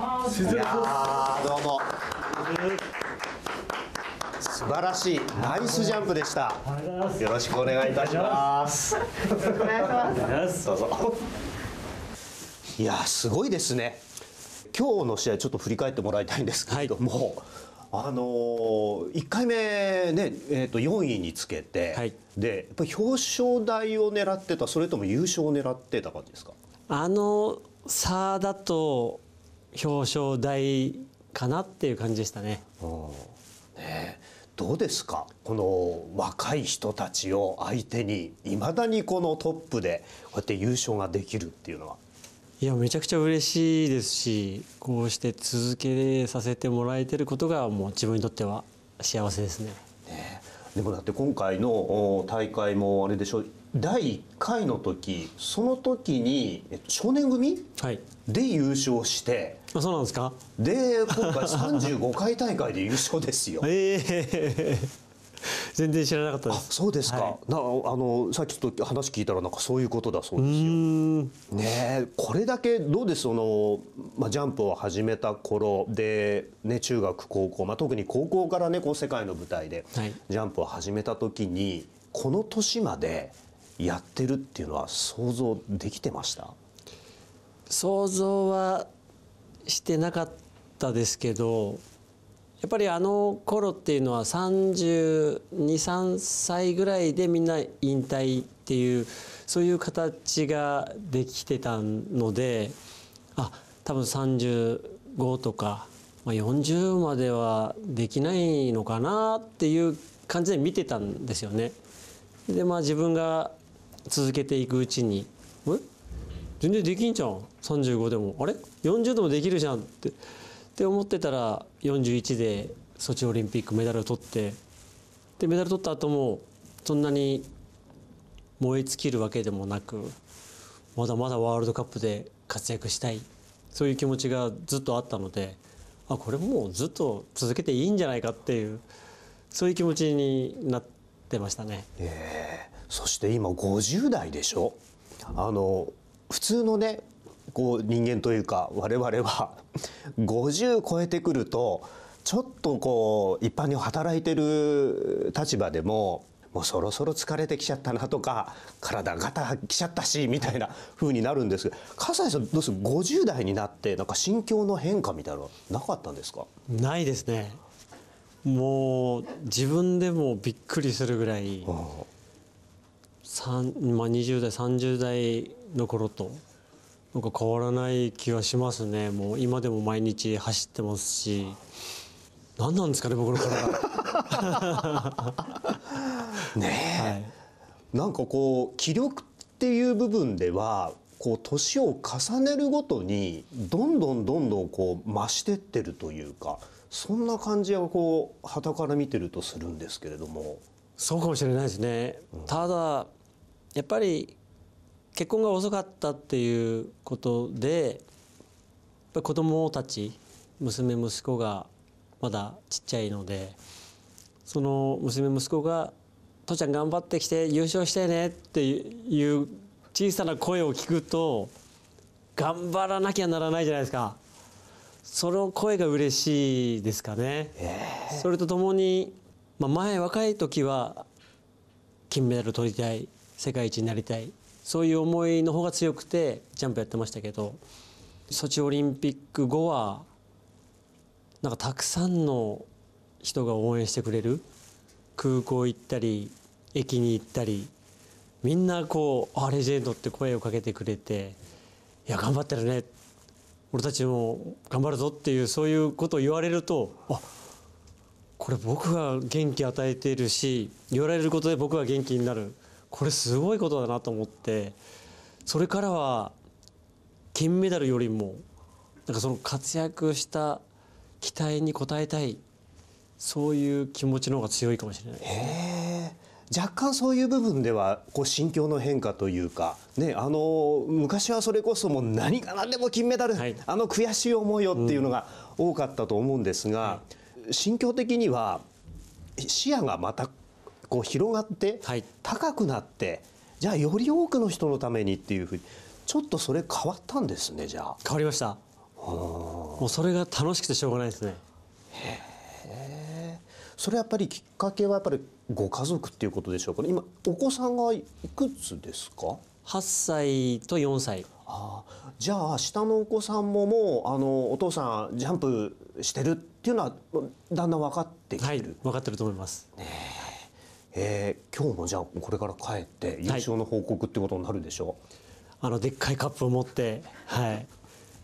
いやどうも素晴らしいナイスジャンプでしたよろしくお願いいたしますお願いしますどうぞいやすごいですね今日の試合ちょっと振り返ってもらいたいんですけれども、はい、あのー、1回目ね、えー、と4位につけて、はい、でやっぱ表彰台を狙ってたそれとも優勝を狙ってた感じですかあの差だと表彰台かなっていう感じでしたね。ねどうですかこの若い人たちを相手にいまだにこのトップでこうやって優勝ができるっていうのは。いやめちゃくちゃ嬉しいですしこうして続けさせてもらえてることがもう自分にとっては幸せですね。ねでもだって今回の大会もあれでしょ第1回の時その時に少年組、はい、で優勝してあそうなんですかで今回35回大会で優勝ですよ。えー全然知らなかったですそうですか、はい、なあのさっきちょっと話聞いたらなんかそういうことだそうですよねこれだけどうですその、まあ、ジャンプを始めた頃で、ね、中学高校、まあ、特に高校からねこう世界の舞台でジャンプを始めた時に、はい、この年までやってるっていうのは想像できてました想像はしてなかったですけどやっぱりあの頃っていうのは323歳ぐらいでみんな引退っていうそういう形ができてたのであ多分35とか、まあ、40まではできないのかなっていう感じで見てたんですよね。でまあ自分が続けていくうちに「え全然できんじゃん35でもあれ40でもできるじゃん」ってって思ってたら41でソチオリンピックメダルを取ってでメダル取った後もそんなに燃え尽きるわけでもなくまだまだワールドカップで活躍したいそういう気持ちがずっとあったのであこれもうずっと続けていいんじゃないかっていうそういう気持ちになってましたね。えーそして今50代でしょあの普通のねこう人間というか我々は50超えてくるとちょっとこう一般に働いてる立場でももうそろそろ疲れてきちゃったなとか体がタきちゃったしみたいな風になるんですが笠井さんどうする50代になってなんか心境の変化みたいなのなかったんですかないですねもう自分でもびっくりするぐらい、まあ、20代30代の頃となんか変わらない気はしますねもう今でも毎日走ってますし何なんですかね僕の体ねえ、はい、なんかこう気力っていう部分ではこう年を重ねるごとにどんどんどんどんこう増してってるというかそんな感じはこうから見てるとするんですけれども。そうかもしれないですね、うん、ただやっぱり結婚が遅かったっていうことでやっぱ子供たち娘息子がまだちっちゃいのでその娘息子が「父ちゃん頑張ってきて優勝してね」っていう小さな声を聞くと頑張らなきゃならないじゃないですか。その声が嬉しいですかね。それとともに、まあ、前若い時は金メダル取りたい世界一になりたいそういう思いの方が強くてジャンプやってましたけどソチオリンピック後はなんかたくさんの人が応援してくれる空港行ったり駅に行ったりみんなこう「あレジェンド」って声をかけてくれて「いや頑張ってるね」俺たちも頑張るぞっていうそういうことを言われるとあこれ僕が元気与えているし言われることで僕が元気になるこれすごいことだなと思ってそれからは金メダルよりもなんかその活躍した期待に応えたいそういう気持ちの方が強いかもしれない、ね、若干そういう部分ではこう心境の変化というか、ね、あの昔はそれこそもう何が何でも金メダル、はい、あの悔しい思いをっていうのが多かったと思うんですが、うんはい、心境的には視野がまたこう広がって、はい、高くなってじゃあより多くの人のためにっていうふうにちょっとそれ変わったんですねじゃあ変わりましたもうそれが楽しくてしょうがないですねへえそれやっぱりきっかけはやっぱりご家族っていうことでしょうか、ね、今お子さんがいくつですか8歳と4歳ああじゃあ下のお子さんももうあのお父さんジャンプしてるっていうのはだんだん分かってきてる、はい、分かってると思います、ねえー、今日もじゃあこれから帰って優勝の報告ってことになるでしょう、はい、あのでっかいカップを持って はい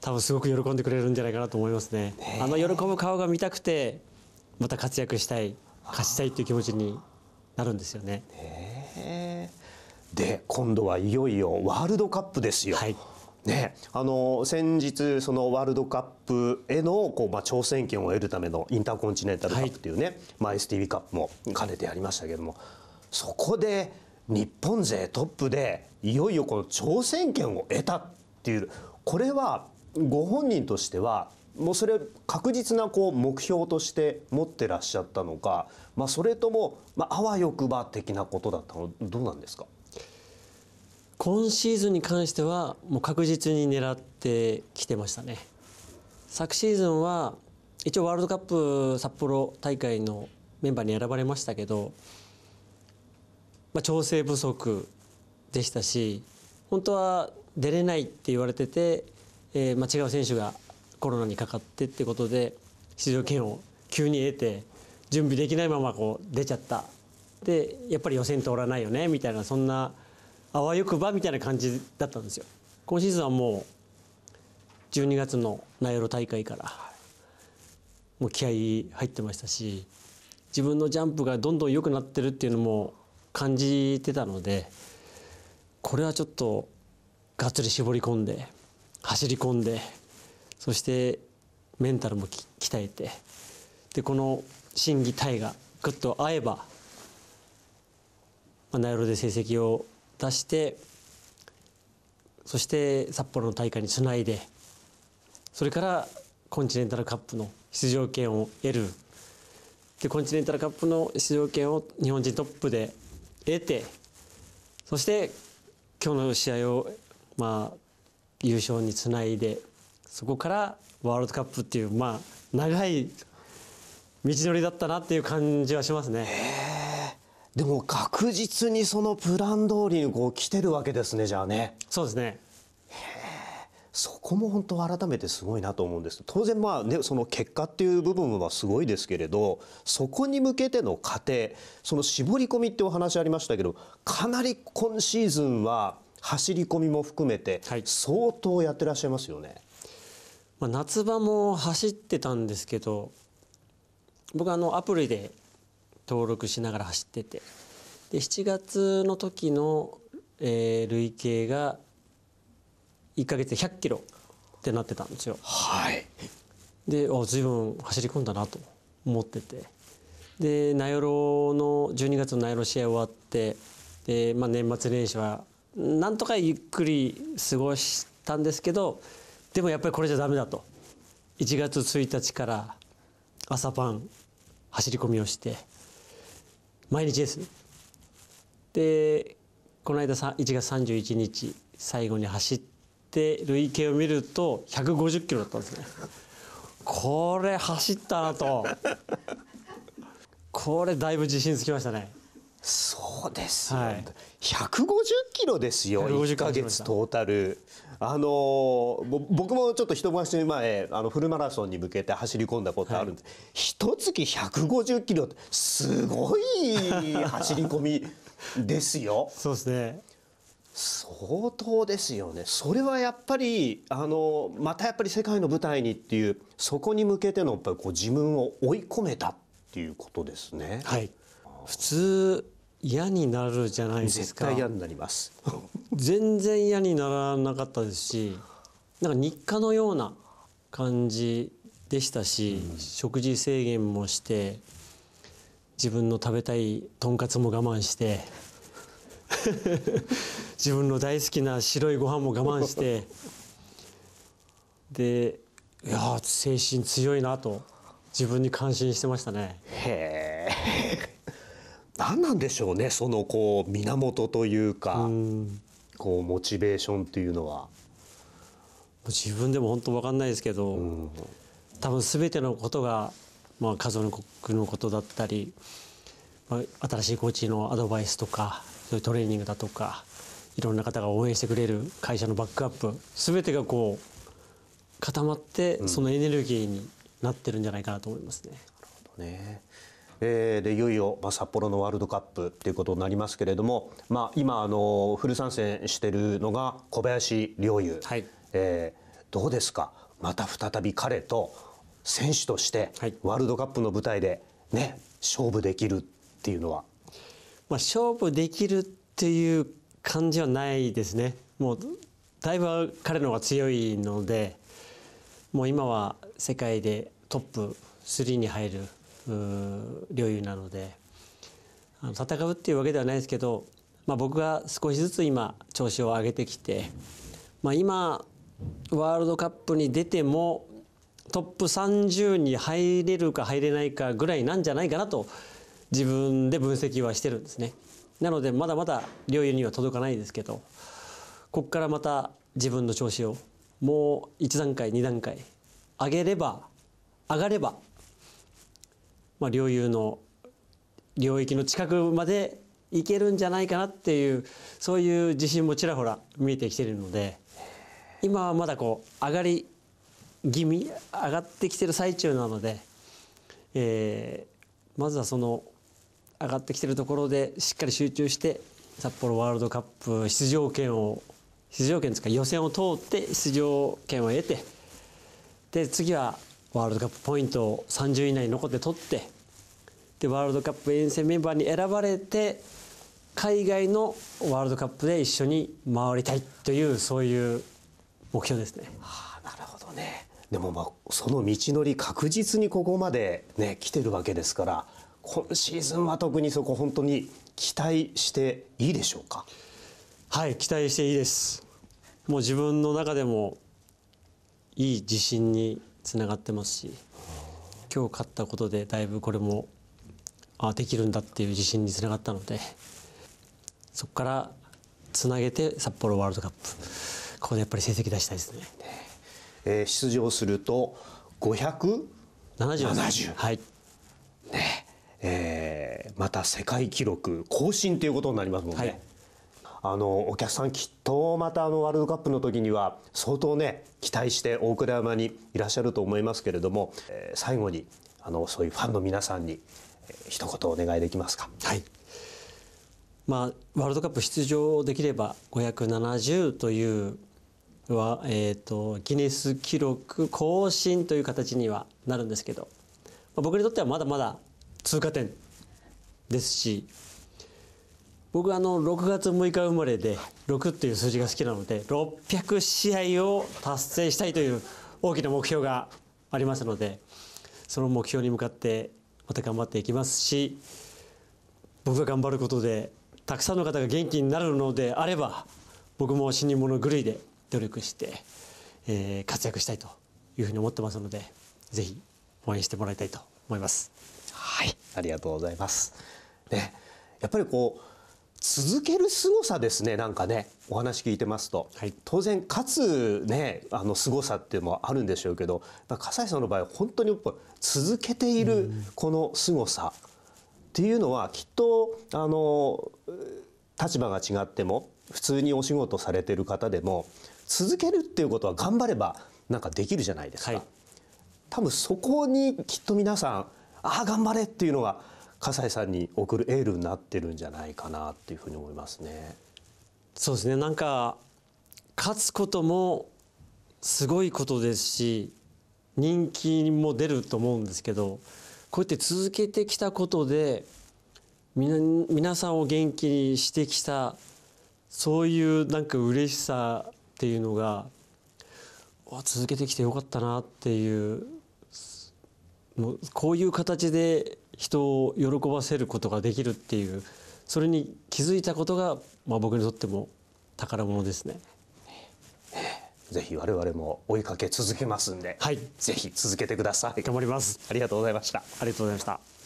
多分すごく喜んでくれるんじゃないかなと思いますねあの喜ぶ顔が見たくてまた活躍したい勝ちたいっていう気持ちになるんですよねで今度はいよいよワールドカップですよ、はいね、あの先日そのワールドカップへのこう、まあ、挑戦権を得るためのインターコンチネンタルカップというね、はい STV カップも兼ねてやりましたけどもそこで日本勢トップでいよいよこの挑戦権を得たっていうこれはご本人としてはもうそれ確実なこう目標として持ってらっしゃったのか、まあ、それとも、まあ、あわよくば的なことだったのどうなんですか今シーズンに関してはもう確実に狙ってきてましたね昨シーズンは一応ワールドカップ札幌大会のメンバーに選ばれましたけど、まあ、調整不足でしたし本当は出れないって言われてて、えー、まあ、違う選手がコロナにかかってってことで出場権を急に得て準備できないままこう出ちゃったでやっぱり予選通らないよねみたいなそんなあわよくばみたいな感じだったんですよ今シーズンはもう12月のナイロ大会からもう気合入ってましたし自分のジャンプがどんどん良くなってるっていうのも感じてたのでこれはちょっとがっつり絞り込んで走り込んでそしてメンタルも鍛えてでこの心技体がぐっと合えば、まあ、ナイロで成績を出してそして札幌の大会につないでそれからコンチネンタルカップの出場権を得るでコンチネンタルカップの出場権を日本人トップで得てそして今日の試合を、まあ、優勝につないでそこからワールドカップっていう、まあ、長い道のりだったなっていう感じはしますね。でも確実にそのプラン通りにこう来てるわけですねじゃあね。そうですねそこも本当改めてすごいなと思うんです当然まあねその結果っていう部分はすごいですけれどそこに向けての過程その絞り込みってお話ありましたけどかなり今シーズンは走り込みも含めて相当やってらっしゃいますよね。はい、まあ、夏場も走ってたんですけど僕あのアプリで登録しながら走っててで7月の時の、えー、累計が1か月で100キロってなってたんですよ。はい、であ随分走り込んだなと思っててで名寄の12月の名寄試合終わってで、まあ、年末年始はなんとかゆっくり過ごしたんですけどでもやっぱりこれじゃダメだと1月1日から朝晩走り込みをして毎日ですでこの間1月31日最後に走って累計を見ると150キロだったんですねこれ走ったなと これだいぶ自信つきましたねそうですよ、はい、150キロですよ1か月トータルあの僕もちょっと一昔前あのフルマラソンに向けて走り込んだことあるんです、はい、一月150キロってすごい走り込みですよ。そうですね相当ですよねそれはやっぱりあのまたやっぱり世界の舞台にっていうそこに向けてのやっぱりこう自分を追い込めたっていうことですね。はい普通嫌になるじゃないですか絶対嫌になります 全然嫌にならなかったですしなんか日課のような感じでしたし、うん、食事制限もして自分の食べたいとんかつも我慢して 自分の大好きな白いご飯も我慢してでいや精神強いなと自分に感心してましたね。へえ何なんでしょうねそのこう源というかこうモチベーションというのは。自分でも本当分かんないですけど、うん、多分全てのことが、まあ、家族のことだったり、まあ、新しいコーチのアドバイスとかそういうトレーニングだとかいろんな方が応援してくれる会社のバックアップ全てがこう固まって、そのエネルギーになってるんじゃないかなと思いますね。なるほどねえー、でいよいよ、まあ、札幌のワールドカップということになりますけれども、まあ、今あのフル参戦しているのが小林陵侑、はい、えー、どうですかまた再び彼と選手としてワールドカップの舞台でね、勝負できるっていうのは、まあ、勝負できるっていう感じはないですね。もうだいぶ彼の方が強いのでもう今は世界でトップ3に入る領有なのであの戦うっていうわけではないですけど、まあ、僕が少しずつ今調子を上げてきて、まあ、今ワールドカップに出てもトップ30に入れるか入れないかぐらいなんじゃないかなと自分で分析はしてるんですね。なのでまだまだ領有には届かないですけどここからまた自分の調子をもう1段階2段階上げれば上がればまあ、領有の領域の近くまで行けるんじゃないかなっていうそういう自信もちらほら見えてきてるので今はまだこう上がり気味上がってきてる最中なので、えー、まずはその上がってきてるところでしっかり集中して札幌ワールドカップ出場権を出場権ですか予選を通って出場権を得てで次はワールドカップポイントを30位以内に残って取ってでワールドカップ遠征メンバーに選ばれて海外のワールドカップで一緒に回りたいというそういう目標ですね。はあ、なるほどねでもまあその道のり確実にここまでね来てるわけですから今シーズンは特にそこ本当に期待していいでしょうかはい期待していいですもう自分の中でもいい自信につながってますし今日勝ったことでだいぶこれもあできるんだっていう自信につながったのでそこからつなげて札幌ワールドカップここでやっぱり成績出したいですね。えー、出場すると570 7はいねえー、また世界記録更新ということになりますもんね。はいあのお客さんきっとまたあのワールドカップの時には相当ね期待して大倉山にいらっしゃると思いますけれども、えー、最後にあのそういうファンの皆さんに、一言お願いできますか。はいまあ、ワールドカップ出場できれば570というは、えーとギネス記録更新という形にはなるんですけど、まあ、僕にとってはまだまだ通過点ですし僕あの6月6日生まれで6という数字が好きなので600試合を達成したいという大きな目標がありますのでその目標に向かってまた頑張っていきますし僕が頑張ることでたくさんの方が元気になるのであれば僕も死に物狂いで努力して、えー、活躍したいというふうに思ってますのでぜひ応援してもらいたいと思います。はいありがとうございます、ね、やっぱりこう続ける凄さですねなんかねお話聞いてますと、はい、当然勝つねあの凄さっていうのもあるんでしょうけど笠井さんの場合本当にやっぱ続けているこの凄さっていうのはきっとあの立場が違っても普通にお仕事されてる方でも続けるっていうことは頑張ればなんかできるじゃないですか、はい、多分そこにきっと皆さんああ頑張れっていうのが笠井さんに送るエールになってるんじゃないかなっていうふうに思いますね。そうですねなんか勝つこともすごいことですし人気も出ると思うんですけどこうやって続けてきたことで皆さんを元気にしてきたそういうなんか嬉しさっていうのが続けてきてよかったなっていうもうこういう形で人を喜ばせることができるっていうそれに気づいたことが、まあ、僕にとっても宝物ですね。ぜひ我々も追いかけ続けますんで、はい、ぜひ続けてください。頑張ります。ありがとうございました。ありがとうございました。